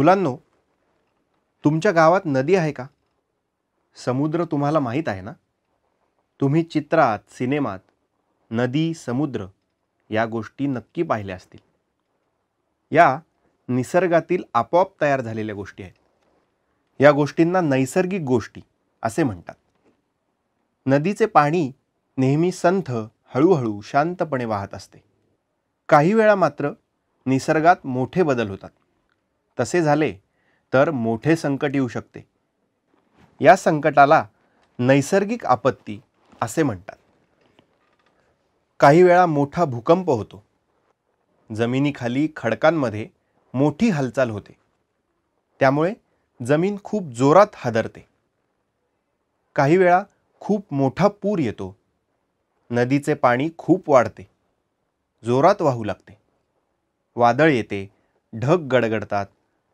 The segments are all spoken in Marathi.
मुलांनो तुमच्या गावात नदी आहे का समुद्र तुम्हाला माहीत आहे ना तुम्ही चित्रात सिनेमात नदी समुद्र या गोष्टी नक्की पाहिल्या असतील या निसर्गातील आपोआप तयार झालेल्या गोष्टी आहेत या गोष्टींना नैसर्गिक गोष्टी असे म्हणतात नदीचे पाणी नेहमी संथ हळूहळू शांतपणे वाहत असते काही वेळा मात्र निसर्गात मोठे बदल होतात तसे झाले तर मोठे संकट येऊ शकते या संकटाला नैसर्गिक आपत्ती असे म्हणतात काही वेळा मोठा भूकंप होतो जमिनीखाली खडकांमध्ये मोठी हालचाल होते त्यामुळे जमीन खूप जोरात हादरते काही वेळा खूप मोठा पूर येतो नदीचे पाणी खूप वाढते जोरात वाहू लागते वादळ येते ढग गडगडतात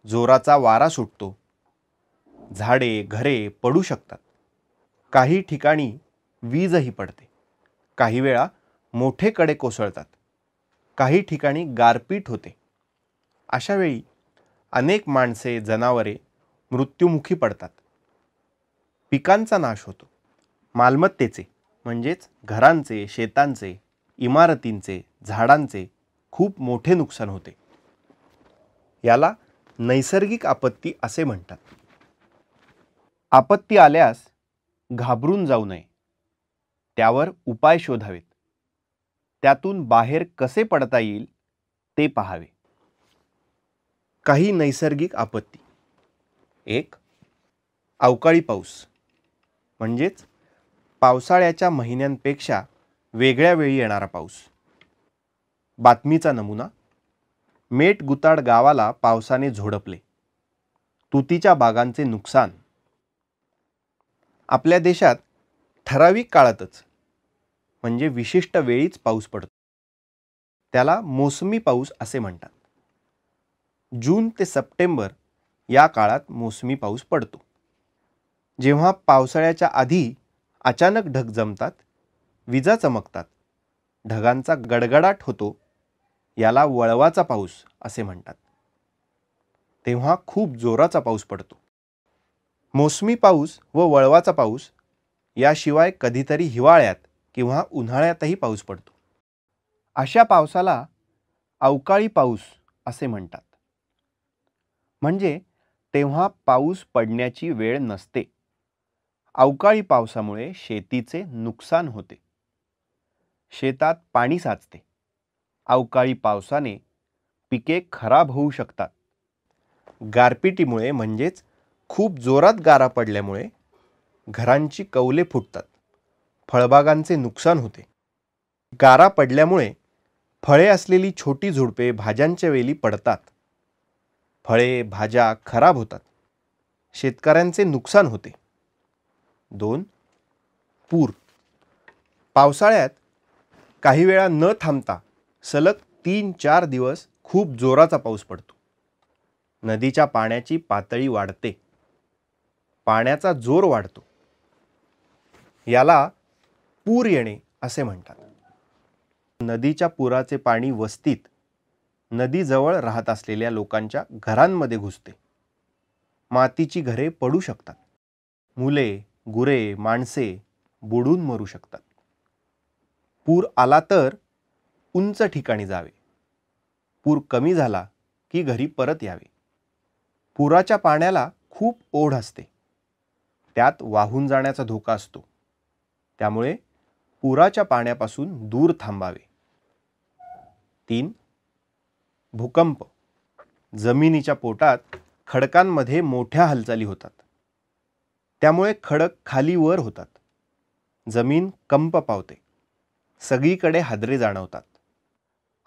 जोराचा वारा सुटतो झाडे घरे पडू शकतात काही ठिकाणी वीजही पडते काही वेळा मोठे कडे कोसळतात काही ठिकाणी गारपीट होते अशा वेळी अनेक माणसे जनावरे मृत्युमुखी पडतात पिकांचा नाश होतो मालमत्तेचे म्हणजेच घरांचे शेतांचे इमारतींचे झाडांचे खूप मोठे नुकसान होते याला नैसर्गिक आपत्ती असे म्हणतात आपत्ती आल्यास घाबरून जाऊ नये त्यावर उपाय शोधावेत त्यातून बाहेर कसे पडता येईल ते पहावे काही नैसर्गिक आपत्ती एक अवकाळी पाऊस म्हणजेच पावसाळ्याच्या महिन्यांपेक्षा वेगळ्या वेळी येणारा पाऊस बातमीचा नमुना मेट गुताड गावाला पावसाने झोडपले तुतीच्या बागांचे नुकसान आपल्या देशात ठराविक काळातच म्हणजे विशिष्ट वेळीच पाऊस पडतो त्याला मोसमी पाऊस असे म्हणतात जून ते सप्टेंबर या काळात मोसमी पाऊस पडतो जेव्हा पावसाळ्याच्या आधी अचानक ढग जमतात विजा चमकतात ढगांचा गडगडाट होतो याला वळवाचा पाऊस असे म्हणतात तेव्हा खूप जोराचा पाऊस पडतो मोसमी पाऊस व वळवाचा पाऊस याशिवाय कधीतरी हिवाळ्यात किंवा उन्हाळ्यातही पाऊस पडतो अशा पावसाला अवकाळी पाऊस असे म्हणतात म्हणजे तेव्हा पाऊस पडण्याची वेळ नसते अवकाळी पावसामुळे शेतीचे नुकसान होते शेतात पाणी साचते अवकाळी पावसाने पिके खराब होऊ शकतात गारपिटीमुळे म्हणजेच खूप जोरात गारा पडल्यामुळे घरांची कौले फुटतात फळबागांचे नुकसान होते गारा पडल्यामुळे फळे असलेली छोटी झुडपे भाज्यांच्या वेली पडतात फळे भाज्या खराब होतात शेतकऱ्यांचे नुकसान होते दोन पूर पावसाळ्यात काही वेळा न थांबता सलग तीन चार दिवस खूप जोराचा पाऊस पडतो नदीच्या पाण्याची पातळी वाढते पाण्याचा जोर वाढतो याला पूर येणे असे म्हणतात नदीच्या पुराचे पाणी वस्तीत नदीजवळ राहत असलेल्या लोकांच्या घरांमध्ये घुसते मातीची घरे पडू शकतात मुले गुरे माणसे बुडून मरू शकतात पूर आला तर उंच ठिकाणी जावे पूर कमी झाला की घरी परत यावे पुराच्या पाण्याला खूप ओढ असते त्यात वाहून जाण्याचा धोका असतो त्यामुळे पुराच्या पाण्यापासून दूर थांबावे तीन भूकंप जमिनीच्या पोटात खडकांमध्ये मोठ्या हालचाली होतात त्यामुळे खडक खाली वर होतात जमीन कंप पावते सगळीकडे हादरे जाणवतात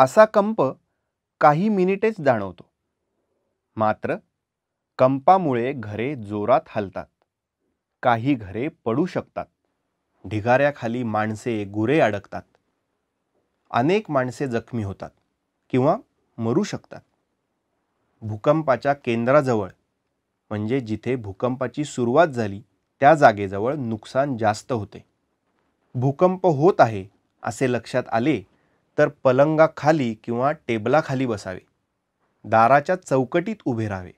असा कंप काही मिनिटेच जाणवतो मात्र कंपामुळे घरे जोरात हलतात काही घरे पडू शकतात ढिगाऱ्याखाली माणसे गुरे अडकतात अनेक माणसे जखमी होतात किंवा मरू शकतात भूकंपाच्या केंद्राजवळ म्हणजे जिथे भूकंपाची सुरुवात झाली त्या जागेजवळ नुकसान जास्त होते भूकंप होत आहे असे लक्षात आले तर पलंगा पलंगाखाली किंवा टेबलाखाली बसावे दाराच्या चौकटीत उभे राहावे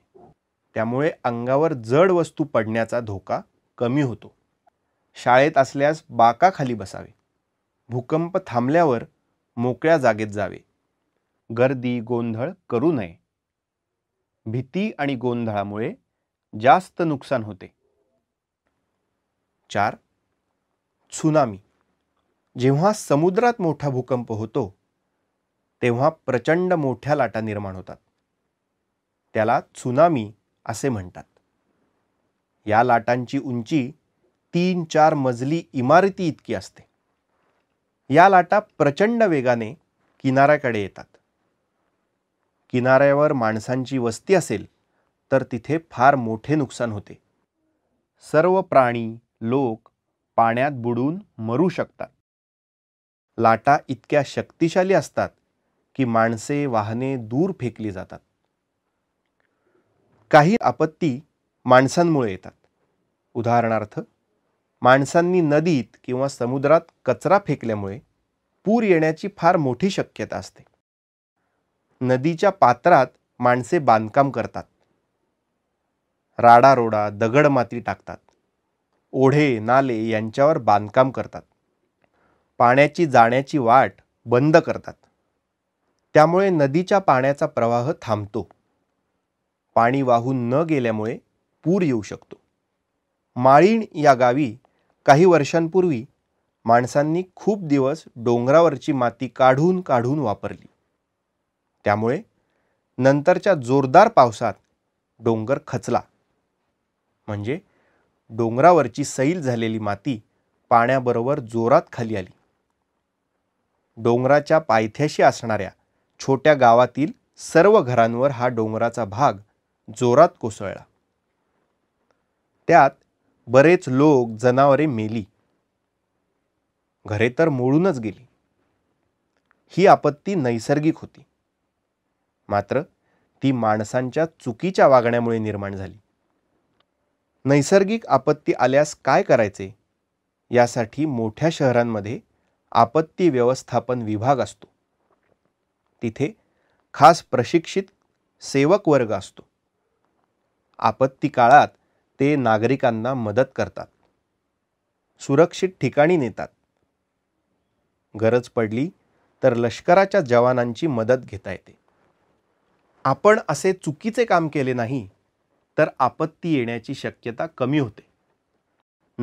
त्यामुळे अंगावर जड वस्तू पडण्याचा धोका कमी होतो शाळेत असल्यास बाकाखाली बसावे भूकंप थांबल्यावर मोकळ्या जागेत जावे गर्दी गोंधळ करू नये भीती आणि गोंधळामुळे जास्त नुकसान होते चार सुनामी जेव्हा समुद्रात मोठा भूकंप होतो तेव्हा प्रचंड मोठ्या लाटा निर्माण होतात त्याला सुनामी असे म्हणतात या लाटांची उंची तीन चार मजली इमारती इतकी असते या लाटा प्रचंड वेगाने किनाऱ्याकडे येतात किनाऱ्यावर माणसांची वस्ती असेल तर तिथे फार मोठे नुकसान होते सर्व प्राणी लोक पाण्यात बुडून मरू शकतात लाटा इतक्या शक्तिशाली असतात की माणसे वाहने दूर फेकली जातात काही आपत्ती माणसांमुळे येतात उदाहरणार्थ माणसांनी नदीत किंवा समुद्रात कचरा फेकल्यामुळे पूर येण्याची फार मोठी शक्यता असते नदीच्या पात्रात माणसे बांधकाम करतात राडारोडा दगडमाती टाकतात ओढे नाले यांच्यावर बांधकाम करतात पाण्याची जाण्याची वाट बंद करतात त्यामुळे नदीच्या पाण्याचा प्रवाह थांबतो पाणी वाहून न गेल्यामुळे पूर येऊ शकतो माळीण या गावी काही वर्षांपूर्वी माणसांनी खूप दिवस डोंगरावरची माती काढून काढून वापरली त्यामुळे नंतरच्या जोरदार पावसात डोंगर खचला म्हणजे डोंगरावरची सैल झालेली माती पाण्याबरोबर जोरात खाली आली डोंगराच्या पायथ्याशी असणाऱ्या छोट्या गावातील सर्व घरांवर हा डोंगराचा भाग जोरात कोसळला त्यात बरेच लोक जनावरे मेली घरे तर मोडूनच गेली ही आपत्ती नैसर्गिक होती मात्र ती माणसांच्या चुकीच्या वागण्यामुळे निर्माण झाली नैसर्गिक आपत्ती आल्यास काय करायचे यासाठी मोठ्या शहरांमध्ये आपत्ती व्यवस्थापन विभाग असतो तिथे खास प्रशिक्षित सेवक वर्ग असतो आपत्ती काळात ते नागरिकांना मदत करतात सुरक्षित ठिकाणी नेतात गरज पडली तर लष्कराच्या जवानांची मदत घेता येते आपण असे चुकीचे काम केले नाही तर आपत्ती येण्याची शक्यता कमी होते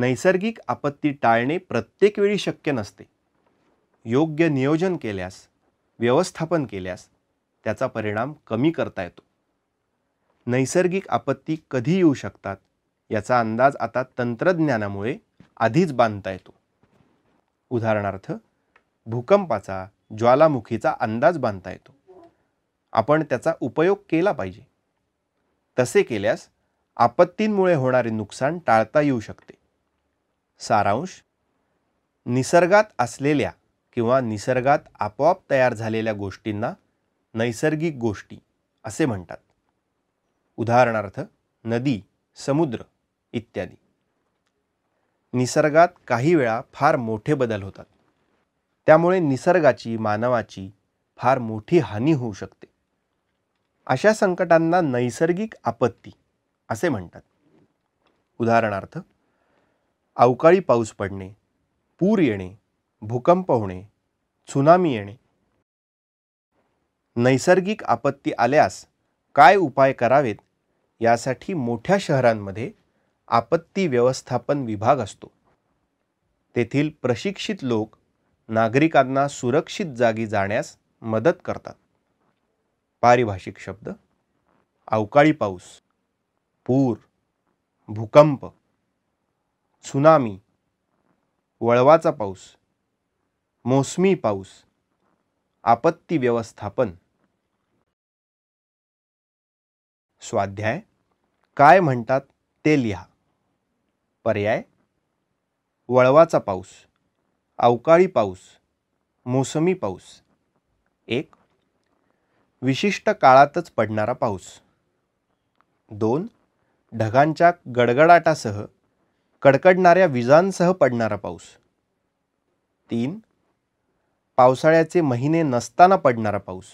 नैसर्गिक आपत्ती टाळणे प्रत्येक वेळी शक्य नसते योग्य नियोजन केल्यास व्यवस्थापन केल्यास त्याचा परिणाम कमी करता येतो नैसर्गिक आपत्ती कधी येऊ शकतात याचा अंदाज आता तंत्रज्ञानामुळे आधीच बांधता येतो उदाहरणार्थ भूकंपाचा ज्वालामुखीचा अंदाज बांधता येतो आपण त्याचा उपयोग केला पाहिजे तसे केल्यास आपत्तींमुळे होणारे नुकसान टाळता येऊ शकते सारांश निसर्गात असलेल्या किंवा निसर्गात आपोआप तयार झालेल्या गोष्टींना नैसर्गिक गोष्टी असे म्हणतात उदाहरणार्थ नदी समुद्र इत्यादी निसर्गात काही वेळा फार मोठे बदल होतात त्यामुळे निसर्गाची मानवाची फार मोठी हानी होऊ शकते अशा संकटांना नैसर्गिक आपत्ती असे म्हणतात उदाहरणार्थ अवकाळी पाऊस पडणे पूर येणे भूकंप होणे चुनामी येणे नैसर्गिक आपत्ती आल्यास काय उपाय करावेत यासाठी मोठ्या शहरांमध्ये आपत्ती व्यवस्थापन विभाग असतो तेथील प्रशिक्षित लोक नागरिकांना सुरक्षित जागी जाण्यास मदत करतात पारिभाषिक शब्द अवकाळी पाऊस पूर भूकंप सुनामी वळवाचा पाऊस मोसमी पाऊस आपत्ती व्यवस्थापन स्वाध्याय काय म्हणतात ते लिहा पर्याय वळवाचा पाऊस अवकाळी पाऊस मोसमी पाऊस एक विशिष्ट काळातच पडणारा पाऊस दोन ढगांच्या गडगडाटासह कडकडणाऱ्या विजांसह पडणारा पाऊस तीन पावसाळ्याचे महिने नसताना पडणारा पाऊस